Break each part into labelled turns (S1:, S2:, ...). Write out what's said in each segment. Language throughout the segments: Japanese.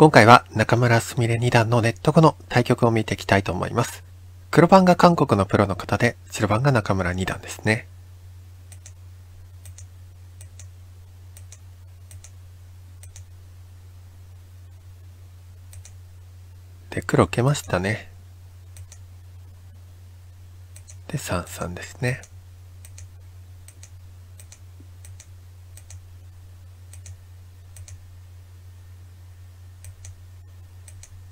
S1: 今回は中村すみれ二段のネット後の対局を見ていきたいと思います。黒番が韓国のプロの方で、白番が中村二段ですね。で、黒受けましたね。で、三三ですね。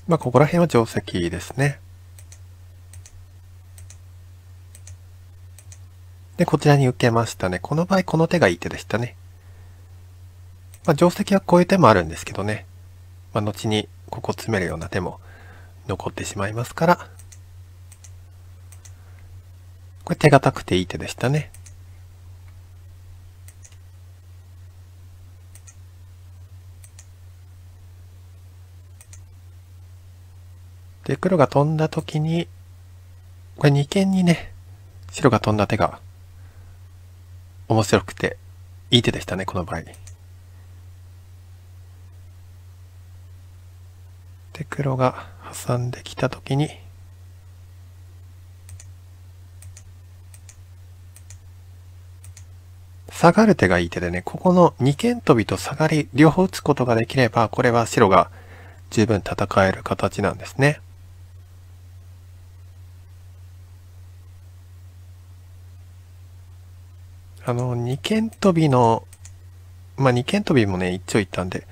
S1: まあ、ここら辺は定石ですね。で、こちらに受けましたね。この場合、この手がいい手でしたね。まあ、定石はこういう手もあるんですけどね。まあ、後にここ詰めるような手も残ってしまいますから、これ手堅くていい手でしたね。で、黒が飛んだ時に、これ二間にね、白が飛んだ手が、面白くて、いい手でしたね、この場合。で、黒が挟んできた時に、下がる手がいい手でね、ここの二間飛びと下がり、両方打つことができれば、これは白が十分戦える形なんですね。あの、二間飛びの、まあ、二間飛びもね、一応言ったんで、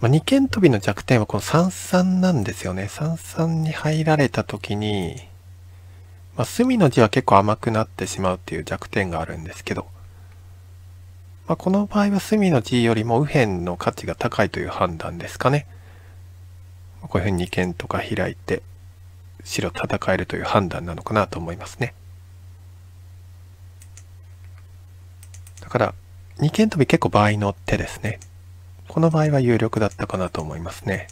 S1: まあ、二間飛びの弱点はこの三三なんですよね。三三に入られた時に、まあ、隅の字は結構甘くなってしまうっていう弱点があるんですけど、まあ、この場合は隅の字よりも右辺の価値が高いという判断ですかね。こういうふうに二間とか開いて、白戦えるという判断なのかなと思いますね。から二間飛び結構場合の手ですね。この場合は有力だったかなと思いますね。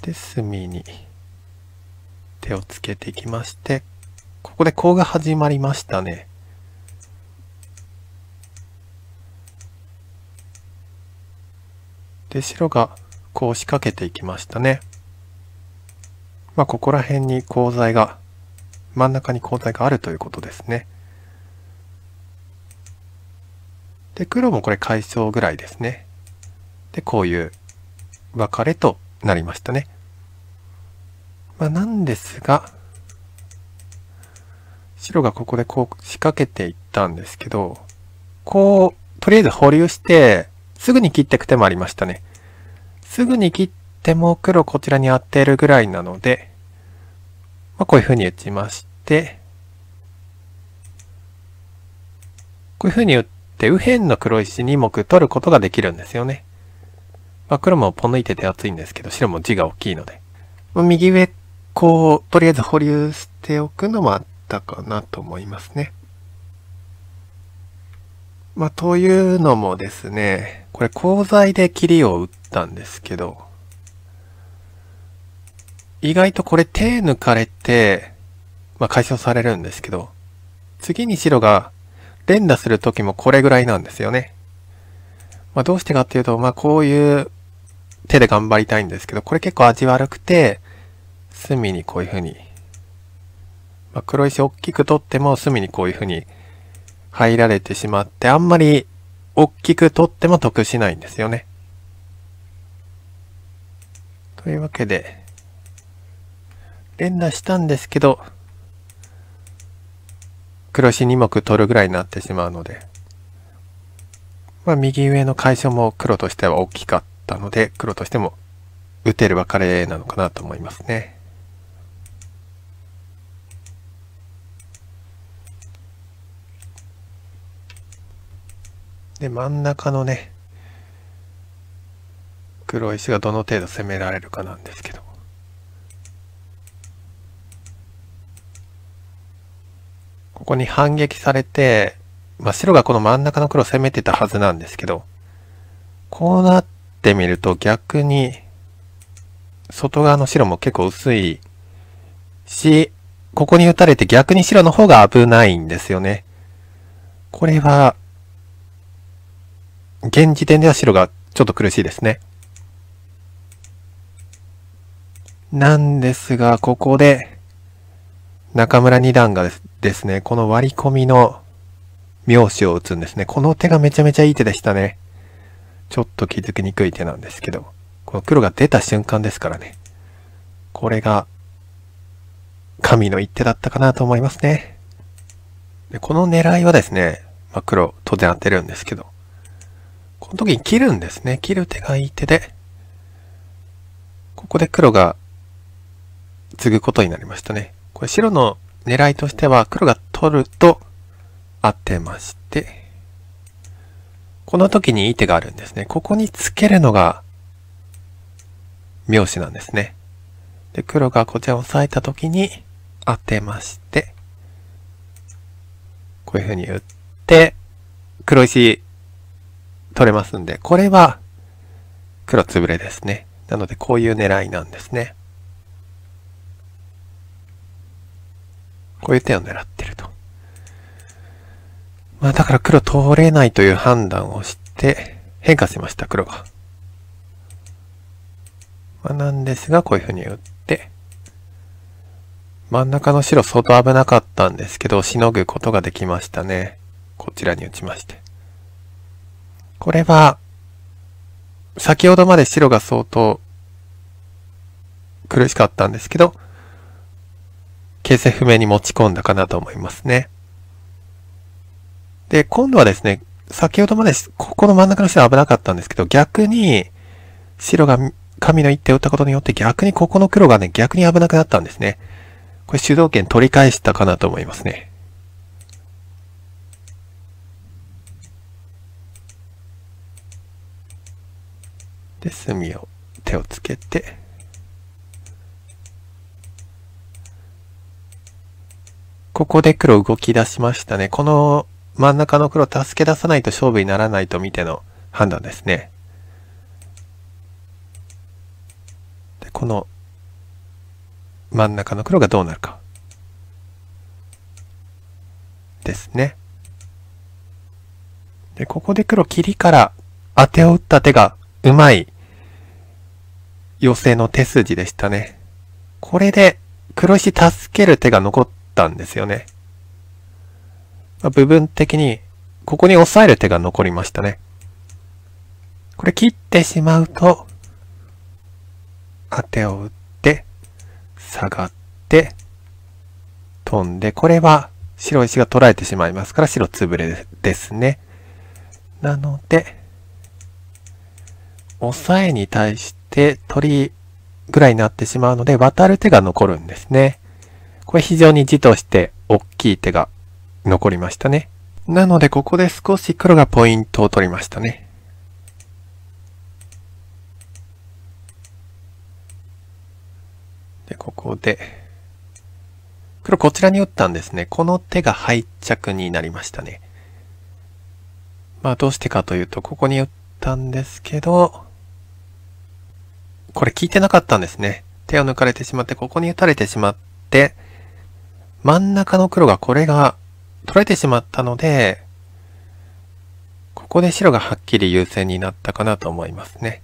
S1: で、隅に手をつけていきまして、ここでコウが始まりましたね。で白がこう仕掛けていきましたね。まあここら辺に鋼材が真ん中に鋼材があるということですね。で黒もこれ解消ぐらいですね。でこういう別れとなりましたね。まあ、なんですが白がここでこう仕掛けていったんですけどこうとりあえず保留してすぐに切ってく手もありましたね。すぐに切っても黒こちらに当てるぐらいなので、まあ、こういうふうに打ちまして、こういうふうに打って右辺の黒石2目取ることができるんですよね。まあ、黒もポン抜いて手厚いんですけど、白も地が大きいので。まあ、右上、こう、とりあえず保留しておくのもあったかなと思いますね。まあ、というのもですね、これ鋼材で切りを打ったんですけど、意外とこれ手抜かれて、まあ、解消されるんですけど、次に白が連打する時もこれぐらいなんですよね。まあ、どうしてかっていうと、まあ、こういう手で頑張りたいんですけど、これ結構味悪くて、隅にこういうふうに、まあ、黒石大きく取っても隅にこういうふうに入られてしまって、あんまり大きく取っても得しないんですよね。というわけで、連打したんですけど、黒石2目取るぐらいになってしまうので、まあ右上の解消も黒としては大きかったので、黒としても打てる別れなのかなと思いますね。で真ん中のね黒石がどの程度攻められるかなんですけどここに反撃されて、まあ、白がこの真ん中の黒を攻めてたはずなんですけどこうなってみると逆に外側の白も結構薄いし、ここに打たれて逆に白の方が危ないんですよね。これは現時点では白がちょっと苦しいですね。なんですが、ここで、中村二段がですね、この割り込みの名詞を打つんですね。この手がめちゃめちゃいい手でしたね。ちょっと気づきにくい手なんですけど、この黒が出た瞬間ですからね。これが、神の一手だったかなと思いますね。でこの狙いはですね、まあ、黒当然当てるんですけど、この時に切るんですね。切る手がいい手で、ここで黒が継ぐことになりましたね。これ白の狙いとしては黒が取ると当てまして、この時にいい手があるんですね。ここにつけるのが妙手なんですね。で、黒がこちらを押さえた時に当てまして、こういう風に打って、黒石取れますんで、これは黒つぶれですね。なのでこういう狙いなんですね。こういう手を狙ってると。まあだから黒通れないという判断をして変化しました、黒が。まあ、なんですが、こういう風に打って、真ん中の白相当危なかったんですけど、しのぐことができましたね。こちらに打ちまして。これは、先ほどまで白が相当苦しかったんですけど、形勢不明に持ち込んだかなと思いますね。で、今度はですね、先ほどまでここの真ん中の白危なかったんですけど、逆に白が神の一手を打ったことによって逆にここの黒がね、逆に危なくなったんですね。これ主導権取り返したかなと思いますね。で隅を手をつけてここで黒動き出しましたね。この真ん中の黒助け出さないと勝負にならないと見ての判断ですね。で、この真ん中の黒がどうなるか。ですね。で、ここで黒切りから当てを打った手がうまい寄せの手筋でしたね。これで黒石助ける手が残ったんですよね。まあ、部分的にここに押さえる手が残りましたね。これ切ってしまうと、当てを打って、下がって、飛んで、これは白石が取られてしまいますから白潰れですね。なので、抑えに対して取りぐらいになってしまうので、渡る手が残るんですね。これ非常に字として大きい手が残りましたね。なので、ここで少し黒がポイントを取りましたね。で、ここで、黒こちらに打ったんですね。この手が敗着になりましたね。まあ、どうしてかというと、ここに打ったんですけど、これ聞いてなかったんですね。手を抜かれてしまって、ここに打たれてしまって、真ん中の黒がこれが取れてしまったので、ここで白がはっきり優勢になったかなと思いますね。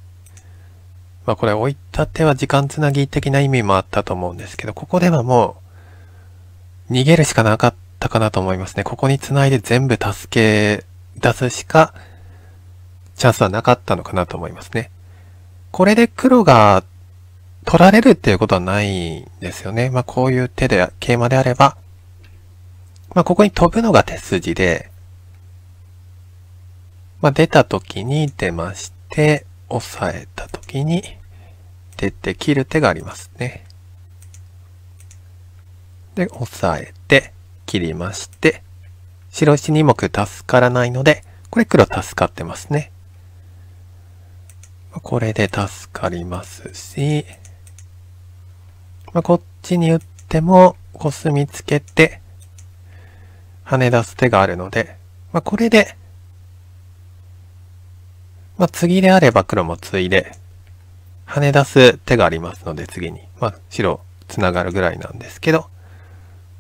S1: まあこれ置いた手は時間つなぎ的な意味もあったと思うんですけど、ここではもう逃げるしかなかったかなと思いますね。ここに繋いで全部助け出すしかチャンスはなかったのかなと思いますね。これで黒が取られるっていうことはないんですよね。まあ、こういう手で、桂馬であれば、まあ、ここに飛ぶのが手筋で、まあ、出た時に出まして、押さえた時に出て切る手がありますね。で、押さえて、切りまして、白石2目助からないので、これ黒助かってますね。これで助かりますし、まあ、こっちに打ってもコスミつけて跳ね出す手があるので、まあ、これで、まあ、次であれば黒もついで跳ね出す手がありますので次に、まあ、白繋がるぐらいなんですけど、ま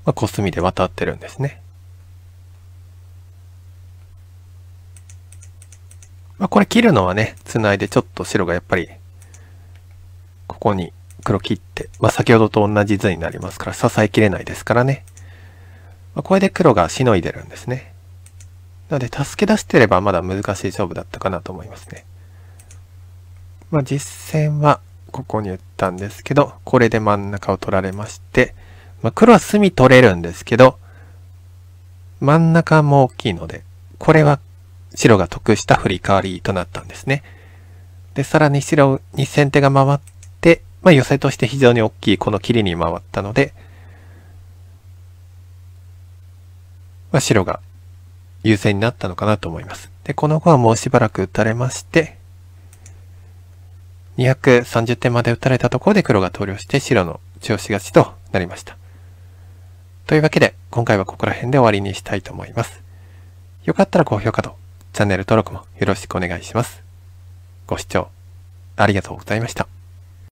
S1: あ、コスミで渡ってるんですね。まあ、これ切るのはね、繋いでちょっと白がやっぱり、ここに黒切って、まあ、先ほどと同じ図になりますから、支えきれないですからね。まあ、これで黒がしのいでるんですね。なので、助け出してればまだ難しい勝負だったかなと思いますね。まあ、実戦は、ここに打ったんですけど、これで真ん中を取られまして、まあ、黒は隅取れるんですけど、真ん中も大きいので、これは白が得した振りカワとなったんですね。で、さらに白に先手が回って、まあ寄せとして非常に大きいこの切りに回ったので、まあ、白が優勢になったのかなと思います。で、この後はもうしばらく打たれまして、230点まで打たれたところで黒が投了して白の中押し勝ちとなりました。というわけで、今回はここら辺で終わりにしたいと思います。よかったら高評価とチャンネル登録もよろしくお願いします。ご視聴ありがとうございました。